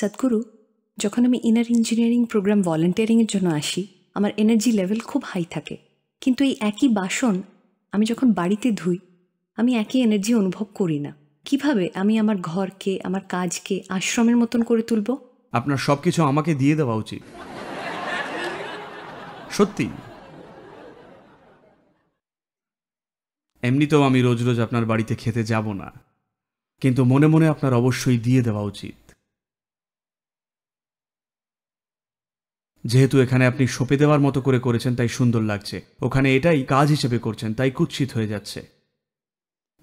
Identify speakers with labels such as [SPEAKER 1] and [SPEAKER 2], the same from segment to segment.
[SPEAKER 1] সদ্গুরু যখন আমি inner engineering programme ভলেন্টিয়ারিংয়ের জন্য আসি আমার এনার্জি লেভেল খুব হাই থাকে কিন্তু এই একই বাসন আমি যখন বাড়িতে ধুই আমি একই এনার্জি অনুভব করি না কিভাবে আমি আমার ঘরকে আমার কাজকে আশ্রমের মতন করে তুলব আপনার সব কিছু আমাকে দিয়ে দেওয়া উচিত সত্যি এমনিতেও আমি রোজ রোজ আপনার বাড়িতে খেতে যাব না কিন্তু মনে মনে আপনার অবশ্যই দিয়ে দেওয়া উচিত যেহেতু এখানে আপনি সঁপে দেওয়ার মতো করে করেছেন তাই সুন্দর লাগছে ওখানে এটাই কাজ হিসেবে করছেন তাই কুৎসিত হয়ে যাচ্ছে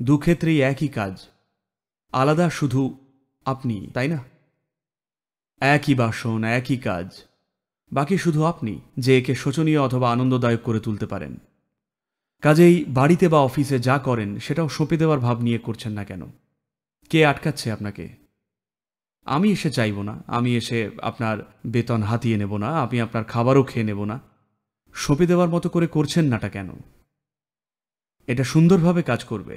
[SPEAKER 1] দুক্ষেত্রেই একই কাজ আলাদা শুধু আপনি তাই না একই বাসন একই কাজ বাকি শুধু আপনি যে একে শোচনীয় অথবা আনন্দদায়ক করে তুলতে পারেন কাজেই বাড়িতে বা অফিসে যা করেন সেটাও সঁপে দেওয়ার ভাব নিয়ে করছেন না কেন কে আটকাচ্ছে আপনাকে আমি এসে চাইব না আমি এসে আপনার বেতন হাতিয়ে নেব না আমি আপনার খাবারও খেয়ে নেব না সঁপে দেওয়ার মতো করে করছেন নাটা কেন এটা সুন্দরভাবে কাজ করবে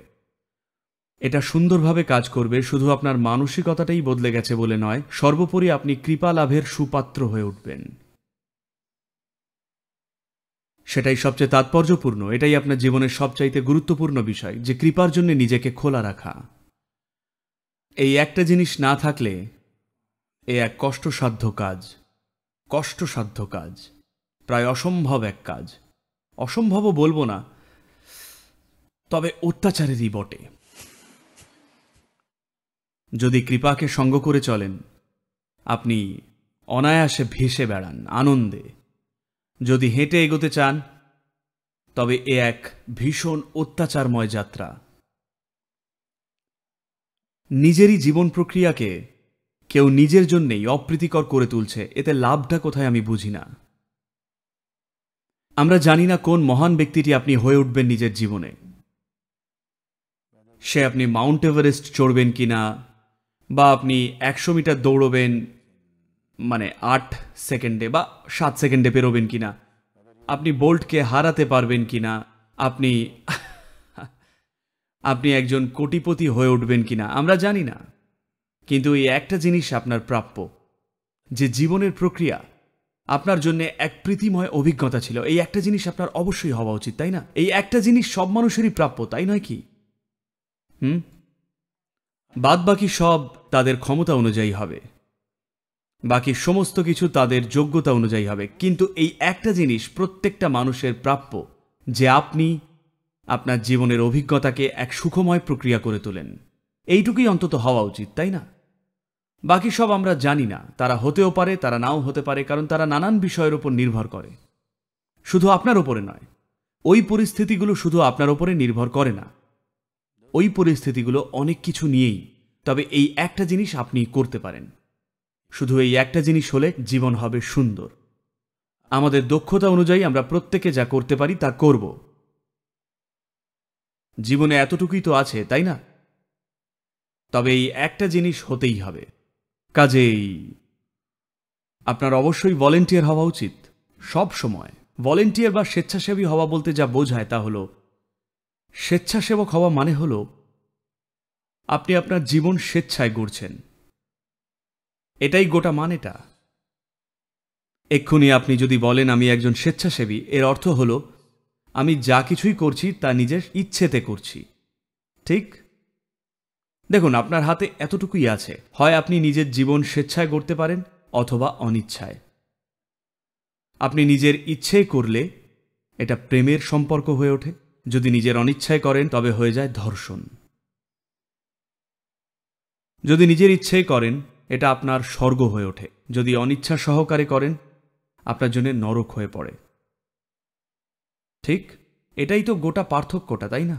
[SPEAKER 1] এটা সুন্দরভাবে কাজ করবে শুধু আপনার মানসিকতাটাই বদলে গেছে বলে নয় সর্বোপরি আপনি কৃপা লাভের সুপাত্র হয়ে উঠবেন সেটাই সবচেয়ে তাৎপর্যপূর্ণ এটাই আপনার জীবনের সবচাইতে গুরুত্বপূর্ণ বিষয় যে কৃপার জন্য নিজেকে খোলা রাখা এই একটা জিনিস না থাকলে এ এক কষ্টসাধ্য কাজ কষ্টসাধ্য কাজ প্রায় অসম্ভব এক কাজ অসম্ভবও বলবো না তবে অত্যাচারেরই বটে যদি কৃপাকে সঙ্গ করে চলেন আপনি অনায়াসে ভেসে বেড়ান আনন্দে যদি হেঁটে এগোতে চান তবে এ এক ভীষণ অত্যাচারময় যাত্রা নিজেরই জীবন প্রক্রিয়াকে কেউ নিজের জন্যেই অপ্রীতিকর করে তুলছে এতে লাভটা কোথায় আমি বুঝি না আমরা জানি না কোন মহান ব্যক্তিটি আপনি হয়ে উঠবেন নিজের জীবনে সে আপনি মাউন্ট এভারেস্ট চড়বেন কি না বা আপনি একশো মিটার দৌড়বেন মানে আট সেকেন্ডে বা সাত সেকেন্ডে পেরোবেন কি না আপনি বোল্টকে হারাতে পারবেন কি না আপনি আপনি একজন কোটিপতি হয়ে উঠবেন কি না আমরা জানি না কিন্তু এই একটা জিনিস আপনার প্রাপ্য যে জীবনের প্রক্রিয়া আপনার জন্য এক প্রীতিময় অভিজ্ঞতা ছিল এই একটা জিনিস আপনার অবশ্যই হওয়া উচিত তাই না এই একটা জিনিস সব মানুষেরই প্রাপ্য তাই নয় কি হুম বাদ বাকি সব তাদের ক্ষমতা অনুযায়ী হবে বাকি সমস্ত কিছু তাদের যোগ্যতা অনুযায়ী হবে কিন্তু এই একটা জিনিস প্রত্যেকটা মানুষের প্রাপ্য যে আপনি আপনার জীবনের অভিজ্ঞতাকে এক সুখময় প্রক্রিয়া করে তোলেন এইটুকুই অন্তত হওয়া উচিত তাই না বাকি সব আমরা জানি না তারা হতেও পারে তারা নাও হতে পারে কারণ তারা নানান বিষয়ের উপর নির্ভর করে শুধু আপনার ওপরে নয় ওই পরিস্থিতিগুলো শুধু আপনার ওপরে নির্ভর করে না ওই পরিস্থিতিগুলো অনেক কিছু নিয়েই তবে এই একটা জিনিস আপনি করতে পারেন শুধু এই একটা জিনিস হলে জীবন হবে সুন্দর আমাদের দক্ষতা অনুযায়ী আমরা প্রত্যেকে যা করতে পারি তা করব জীবনে এতটুকুই তো আছে তাই না তবে এই একটা জিনিস হতেই হবে কাজেই আপনার অবশ্যই ভলেন্টিয়ার হওয়া উচিত সব সময় ভলেন্টিয়ার বা স্বেচ্ছাসেবী হওয়া বলতে যা বোঝায় তা হল স্বেচ্ছাসেবক হওয়া মানে হল আপনি আপনার জীবন স্বেচ্ছায় গড়ছেন এটাই গোটা মানেটা এক্ষুনি আপনি যদি বলেন আমি একজন স্বেচ্ছাসেবী এর অর্থ হল আমি যা কিছুই করছি তা নিজের ইচ্ছেতে করছি ঠিক দেখুন আপনার হাতে এতটুকুই আছে হয় আপনি নিজের জীবন স্বেচ্ছায় গড়তে পারেন অথবা অনিচ্ছায় আপনি নিজের ইচ্ছে করলে এটা প্রেমের সম্পর্ক হয়ে ওঠে যদি নিজের অনিচ্ছায় করেন তবে হয়ে যায় ধর্ষণ যদি নিজের ইচ্ছেই করেন এটা আপনার স্বর্গ হয়ে ওঠে যদি অনিচ্ছা সহকারে করেন আপনার জন্য নরক হয়ে পড়ে ঠিক এটাই তো গোটা পার্থক্যটা তাই না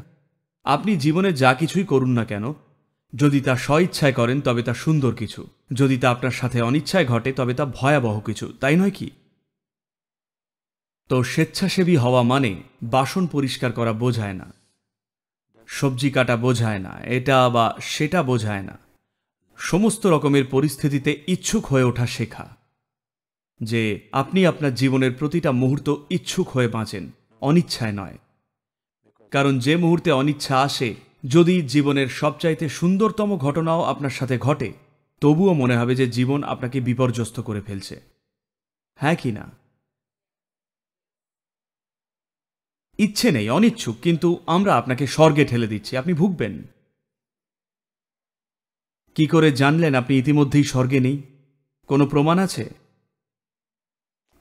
[SPEAKER 1] আপনি জীবনে যা কিছুই করুন না কেন যদি তা স্বইচ্ছায় করেন তবে তা সুন্দর কিছু যদি তা আপনার সাথে অনিচ্ছায় ঘটে তবে তা ভয়াবহ কিছু তাই নয় কি তো স্বেচ্ছাসেবী হওয়া মানে বাসন পরিষ্কার করা বোঝায় না সবজি কাটা বোঝায় না এটা বা সেটা বোঝায় না সমস্ত রকমের পরিস্থিতিতে ইচ্ছুক হয়ে ওঠা শেখা যে আপনি আপনার জীবনের প্রতিটা মুহূর্ত ইচ্ছুক হয়ে বাঁচেন অনিচ্ছায় নয় কারণ যে মুহূর্তে অনিচ্ছা আসে যদি জীবনের সবচাইতে সুন্দরতম ঘটনাও আপনার সাথে ঘটে তবুও মনে হবে যে জীবন আপনাকে বিপর্যস্ত করে ফেলছে হ্যাঁ কি না ইচ্ছে নেই অনিচ্ছুক কিন্তু আমরা আপনাকে স্বর্গে ঠেলে দিচ্ছি আপনি ভুগবেন কি করে জানলেন আপনি ইতিমধ্যেই স্বর্গে নেই কোনো প্রমাণ আছে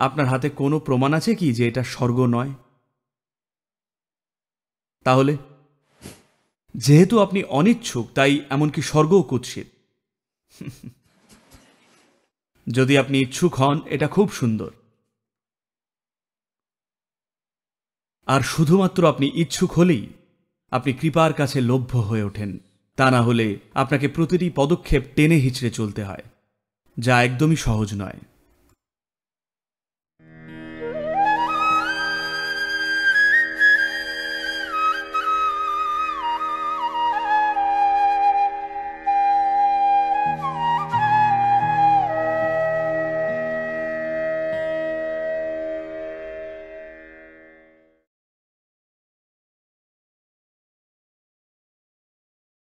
[SPEAKER 1] আপনার হাতে কোনো প্রমাণ আছে কি যে এটা স্বর্গ নয় তাহলে যেহেতু আপনি অনিচ্ছুক তাই এমনকি স্বর্গও কুৎসিত যদি আপনি ইচ্ছুক হন এটা খুব সুন্দর আর শুধুমাত্র আপনি ইচ্ছুক হলেই আপনি কৃপার কাছে লভ্য হয়ে ওঠেন তা না হলে আপনাকে প্রতিটি পদক্ষেপ টেনে হিচড়ে চলতে হয় যা একদমই সহজ নয়